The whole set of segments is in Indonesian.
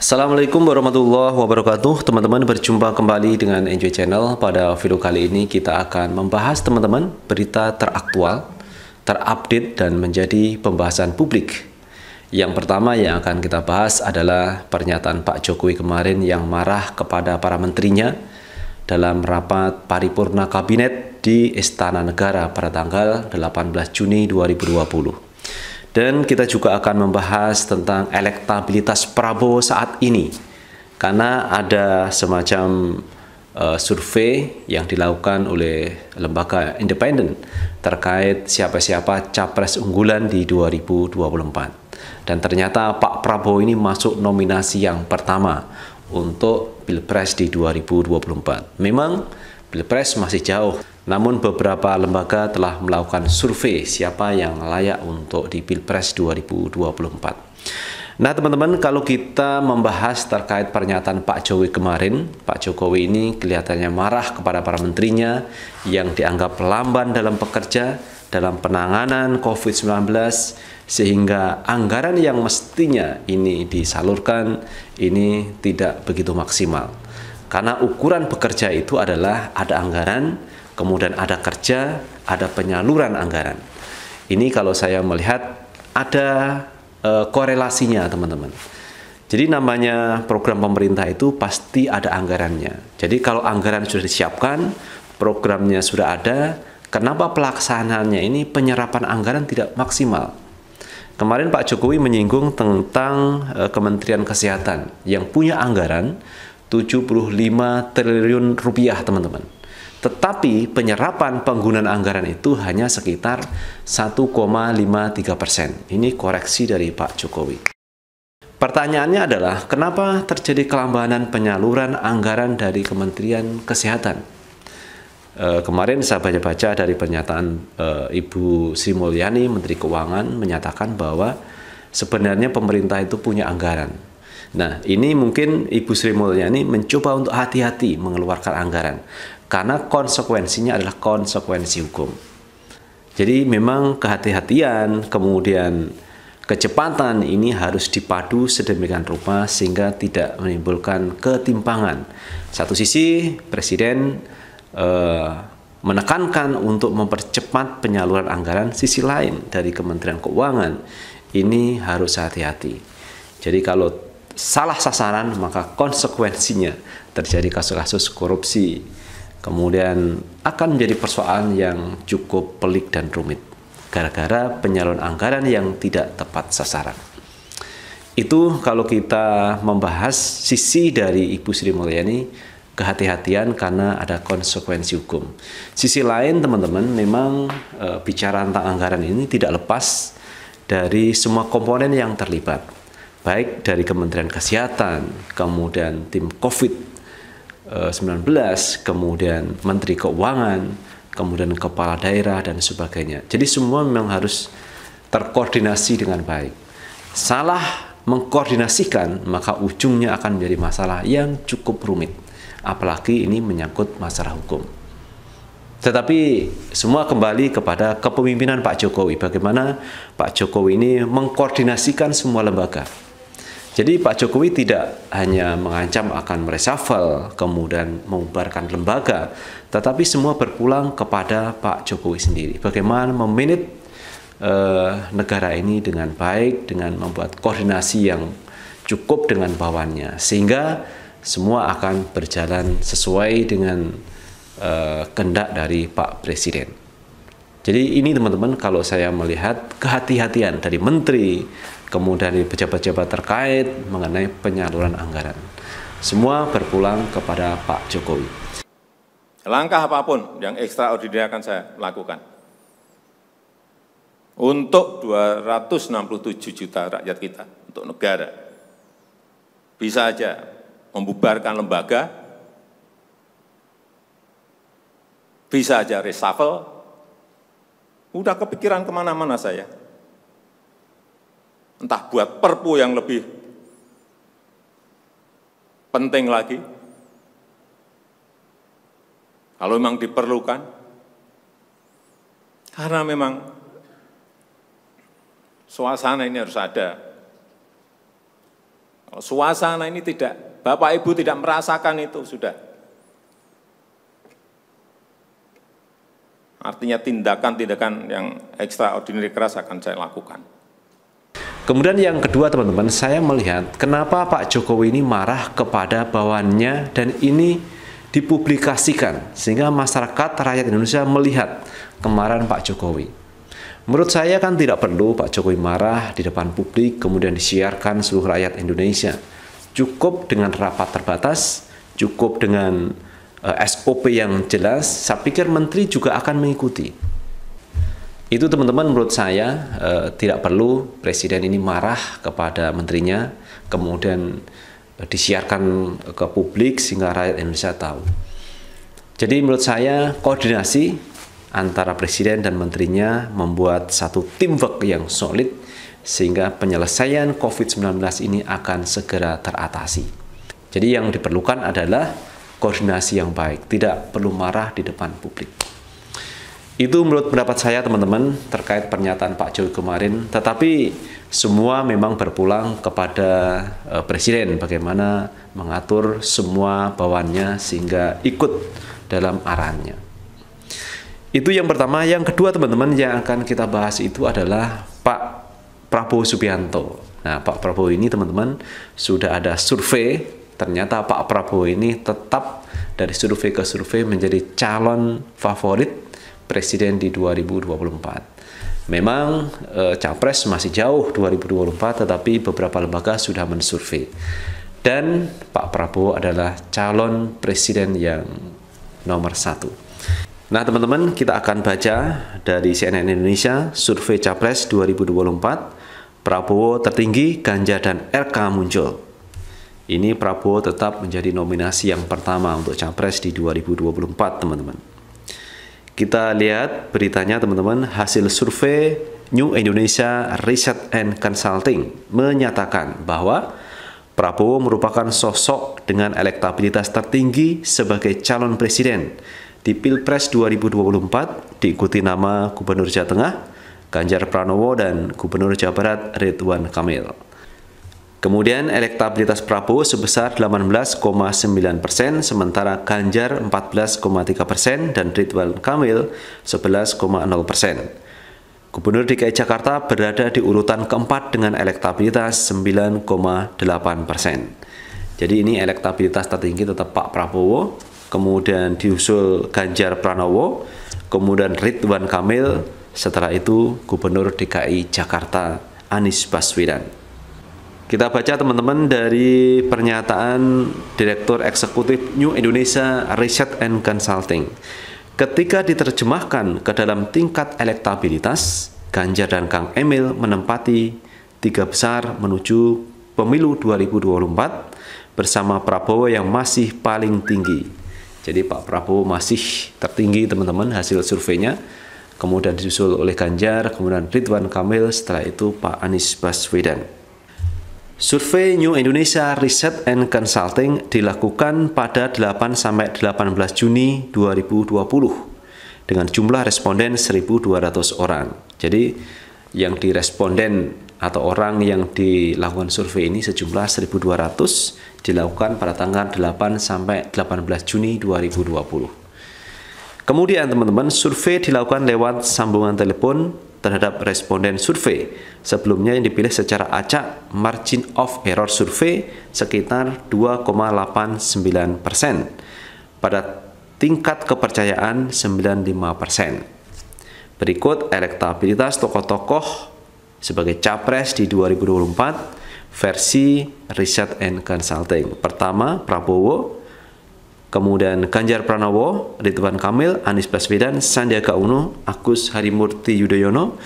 Assalamualaikum warahmatullahi wabarakatuh Teman-teman berjumpa kembali dengan Enjoy Channel Pada video kali ini kita akan membahas teman-teman berita teraktual Terupdate dan menjadi pembahasan publik Yang pertama yang akan kita bahas adalah Pernyataan Pak Jokowi kemarin yang marah kepada para menterinya Dalam rapat paripurna kabinet di Istana Negara pada tanggal 18 Juni 2020 dan kita juga akan membahas tentang elektabilitas Prabowo saat ini. Karena ada semacam uh, survei yang dilakukan oleh lembaga independen terkait siapa-siapa capres unggulan di 2024. Dan ternyata Pak Prabowo ini masuk nominasi yang pertama untuk Pilpres di 2024. Memang Pilpres masih jauh, namun beberapa lembaga telah melakukan survei siapa yang layak untuk di Pilpres 2024. Nah teman-teman kalau kita membahas terkait pernyataan Pak Jokowi kemarin, Pak Jokowi ini kelihatannya marah kepada para menterinya yang dianggap lamban dalam bekerja, dalam penanganan COVID-19 sehingga anggaran yang mestinya ini disalurkan ini tidak begitu maksimal. Karena ukuran bekerja itu adalah ada anggaran, kemudian ada kerja, ada penyaluran anggaran. Ini kalau saya melihat ada e, korelasinya, teman-teman. Jadi namanya program pemerintah itu pasti ada anggarannya. Jadi kalau anggaran sudah disiapkan, programnya sudah ada, kenapa pelaksanaannya ini penyerapan anggaran tidak maksimal? Kemarin Pak Jokowi menyinggung tentang e, Kementerian Kesehatan yang punya anggaran 75 triliun rupiah, teman-teman tetapi penyerapan penggunaan anggaran itu hanya sekitar 1,53 persen. Ini koreksi dari Pak Jokowi. Pertanyaannya adalah, kenapa terjadi kelambanan penyaluran anggaran dari Kementerian Kesehatan? E, kemarin saya baca-baca dari pernyataan e, Ibu Sri Mulyani, Menteri Keuangan, menyatakan bahwa sebenarnya pemerintah itu punya anggaran. Nah, ini mungkin Ibu Sri Mulyani mencoba untuk hati-hati mengeluarkan anggaran karena konsekuensinya adalah konsekuensi hukum. Jadi memang kehati-hatian, kemudian kecepatan ini harus dipadu sedemikian rupa sehingga tidak menimbulkan ketimpangan. Satu sisi presiden eh, menekankan untuk mempercepat penyaluran anggaran, sisi lain dari Kementerian Keuangan ini harus hati-hati. Jadi kalau salah sasaran maka konsekuensinya terjadi kasus-kasus korupsi Kemudian akan menjadi persoalan yang cukup pelik dan rumit gara-gara penyaluran anggaran yang tidak tepat sasaran. Itu kalau kita membahas sisi dari Ibu Sri Mulyani kehati-hatian karena ada konsekuensi hukum. Sisi lain teman-teman memang e, bicara tentang anggaran ini tidak lepas dari semua komponen yang terlibat. Baik dari Kementerian Kesehatan, kemudian tim Covid 19, eh, kemudian menteri keuangan, kemudian kepala daerah dan sebagainya. Jadi semua memang harus terkoordinasi dengan baik. Salah mengkoordinasikan maka ujungnya akan menjadi masalah yang cukup rumit. Apalagi ini menyangkut masalah hukum. Tetapi semua kembali kepada kepemimpinan Pak Jokowi. Bagaimana Pak Jokowi ini mengkoordinasikan semua lembaga jadi Pak Jokowi tidak hanya mengancam akan meresafel, kemudian mengubarkan lembaga, tetapi semua berpulang kepada Pak Jokowi sendiri. Bagaimana meminit eh, negara ini dengan baik, dengan membuat koordinasi yang cukup dengan bawahnya sehingga semua akan berjalan sesuai dengan eh, kehendak dari Pak Presiden. Jadi ini teman-teman kalau saya melihat kehati-hatian dari menteri, kemudian dari pejabat-pejabat terkait mengenai penyaluran anggaran. Semua berpulang kepada Pak Jokowi. Langkah apapun yang ekstraordinari akan saya lakukan. Untuk 267 juta rakyat kita, untuk negara. Bisa saja membubarkan lembaga, bisa saja reshuffle, udah kepikiran kemana-mana saya entah buat perpu yang lebih penting lagi, kalau memang diperlukan, karena memang suasana ini harus ada. Kalau suasana ini tidak, Bapak Ibu tidak merasakan itu, sudah. Artinya tindakan-tindakan yang ekstraordinari keras akan saya lakukan. Kemudian yang kedua teman-teman, saya melihat kenapa Pak Jokowi ini marah kepada bawahannya dan ini dipublikasikan sehingga masyarakat rakyat Indonesia melihat kemarahan Pak Jokowi. Menurut saya kan tidak perlu Pak Jokowi marah di depan publik kemudian disiarkan seluruh rakyat Indonesia. Cukup dengan rapat terbatas, cukup dengan eh, SOP yang jelas, saya pikir menteri juga akan mengikuti. Itu teman-teman menurut saya e, tidak perlu presiden ini marah kepada menterinya kemudian e, disiarkan ke publik sehingga rakyat Indonesia tahu. Jadi menurut saya koordinasi antara presiden dan menterinya membuat satu teamwork yang solid sehingga penyelesaian COVID-19 ini akan segera teratasi. Jadi yang diperlukan adalah koordinasi yang baik, tidak perlu marah di depan publik. Itu menurut pendapat saya teman-teman terkait pernyataan Pak Jokowi kemarin. Tetapi semua memang berpulang kepada uh, Presiden bagaimana mengatur semua bawaannya sehingga ikut dalam arahannya. Itu yang pertama. Yang kedua teman-teman yang akan kita bahas itu adalah Pak Prabowo Subianto. Nah Pak Prabowo ini teman-teman sudah ada survei. Ternyata Pak Prabowo ini tetap dari survei ke survei menjadi calon favorit presiden di 2024. Memang e, capres masih jauh 2024 tetapi beberapa lembaga sudah mensurvei. Dan Pak Prabowo adalah calon presiden yang nomor satu. Nah teman-teman kita akan baca dari CNN Indonesia survei capres 2024 Prabowo tertinggi Ganjar dan RK muncul. Ini Prabowo tetap menjadi nominasi yang pertama untuk capres di 2024 teman-teman. Kita lihat beritanya teman-teman, hasil survei New Indonesia Research and Consulting menyatakan bahwa Prabowo merupakan sosok dengan elektabilitas tertinggi sebagai calon presiden di Pilpres 2024 diikuti nama Gubernur Jawa Tengah Ganjar Pranowo dan Gubernur Jawa Barat Ridwan Kamil. Kemudian elektabilitas Prabowo sebesar 18,9 persen, sementara Ganjar 14,3 persen dan Ridwan Kamil 11,0 persen. Gubernur DKI Jakarta berada di urutan keempat dengan elektabilitas 9,8 persen. Jadi ini elektabilitas tertinggi tetap Pak Prabowo, kemudian diusul Ganjar Pranowo, kemudian Ridwan Kamil, setelah itu Gubernur DKI Jakarta Anies Baswedan. Kita baca teman-teman dari pernyataan Direktur Eksekutif New Indonesia Research and Consulting. Ketika diterjemahkan ke dalam tingkat elektabilitas, Ganjar dan Kang Emil menempati tiga besar menuju pemilu 2024 bersama Prabowo yang masih paling tinggi. Jadi Pak Prabowo masih tertinggi teman-teman hasil surveinya kemudian disusul oleh Ganjar, kemudian Ridwan Kamil, setelah itu Pak Anies Baswedan. Survei New Indonesia Research and Consulting dilakukan pada 8-18 sampai Juni 2020 dengan jumlah responden 1.200 orang. Jadi yang di responden atau orang yang dilakukan survei ini sejumlah 1.200 dilakukan pada tanggal 8 sampai 18 Juni 2020. Kemudian teman-teman, survei dilakukan lewat sambungan telepon terhadap responden survei. Sebelumnya yang dipilih secara acak margin of error survei sekitar 2,89 persen. Pada tingkat kepercayaan 95 persen. Berikut elektabilitas tokoh-tokoh sebagai capres di 2024 versi riset and Consulting. Pertama, Prabowo kemudian Ganjar Pranowo, Ridwan Kamil, Anies Baswedan, Sandiaga Uno, Agus Harimurti Yudhoyono,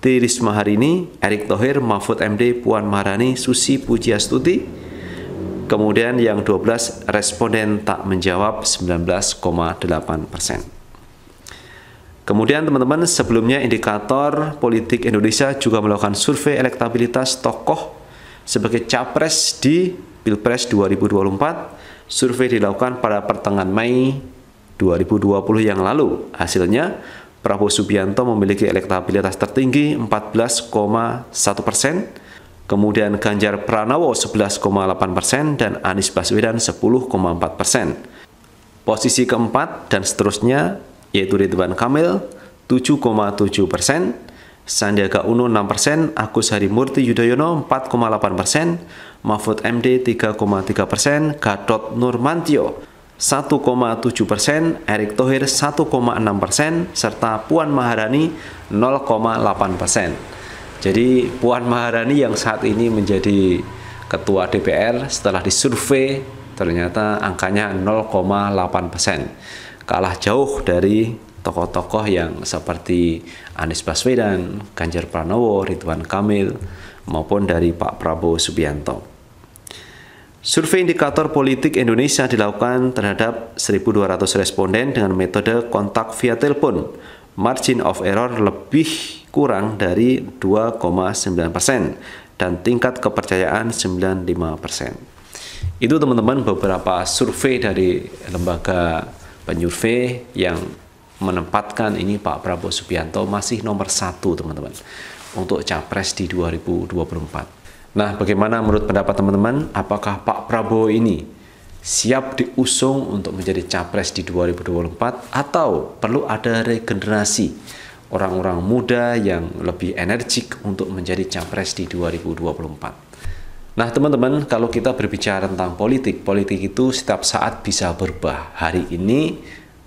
Tri Risma hari Erick Thohir, Mahfud MD, Puan Maharani, Susi Pujiastuti. Kemudian yang 12 responden tak menjawab 19,8 persen. Kemudian teman-teman sebelumnya indikator politik Indonesia juga melakukan survei elektabilitas tokoh sebagai capres di Pilpres 2024. Survei dilakukan pada pertengahan Mei 2020 yang lalu. Hasilnya, Prabowo Subianto memiliki elektabilitas tertinggi 14,1 persen, kemudian Ganjar Pranowo 11,8 persen, dan Anies Baswedan 10,4 persen. Posisi keempat dan seterusnya yaitu Ridwan Kamil 7,7 persen, Sandiaga Uno 6%, persen, Agus Harimurti Yudhoyono 4,8%, persen, Mahfud MD 3,3%, persen, Gadot Nurmantio 1,7 persen, Erick Thohir 1,6 persen, serta Puan Maharani 0,8 persen. Jadi Puan Maharani yang saat ini menjadi ketua DPR setelah disurvei ternyata angkanya 0,8 persen, kalah jauh dari tokoh-tokoh yang seperti Anies Baswedan, Ganjar Pranowo, Ridwan Kamil, maupun dari Pak Prabowo Subianto. Survei indikator politik Indonesia dilakukan terhadap 1.200 responden dengan metode kontak via telepon. Margin of error lebih kurang dari 2,9 persen dan tingkat kepercayaan 95 persen. Itu teman-teman beberapa survei dari lembaga penyurvei yang menempatkan ini Pak Prabowo Subianto masih nomor satu teman-teman untuk capres di 2024. Nah, bagaimana menurut pendapat teman-teman? Apakah Pak Prabowo ini siap diusung untuk menjadi capres di 2024 atau perlu ada regenerasi orang-orang muda yang lebih energik untuk menjadi capres di 2024? Nah, teman-teman, kalau kita berbicara tentang politik, politik itu setiap saat bisa berubah. Hari ini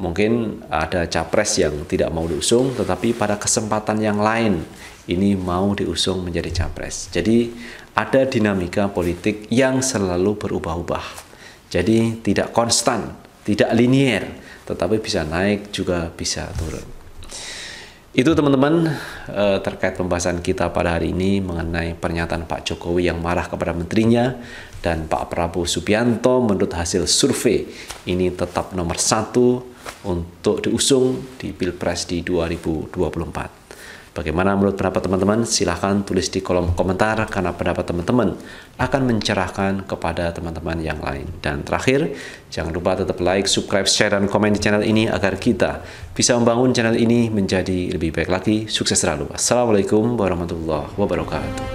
Mungkin ada capres yang tidak mau diusung, tetapi pada kesempatan yang lain ini mau diusung menjadi capres. Jadi ada dinamika politik yang selalu berubah-ubah. Jadi tidak konstan, tidak linier, tetapi bisa naik juga bisa turun. Itu teman-teman eh, terkait pembahasan kita pada hari ini mengenai pernyataan Pak Jokowi yang marah kepada menterinya dan Pak Prabowo Subianto menurut hasil survei ini tetap nomor satu untuk diusung di Pilpres di 2024. Bagaimana menurut pendapat teman-teman? Silahkan tulis di kolom komentar karena pendapat teman-teman akan mencerahkan kepada teman-teman yang lain. Dan terakhir, jangan lupa tetap like, subscribe, share, dan komen di channel ini agar kita bisa membangun channel ini menjadi lebih baik lagi. Sukses selalu. Assalamualaikum warahmatullahi wabarakatuh.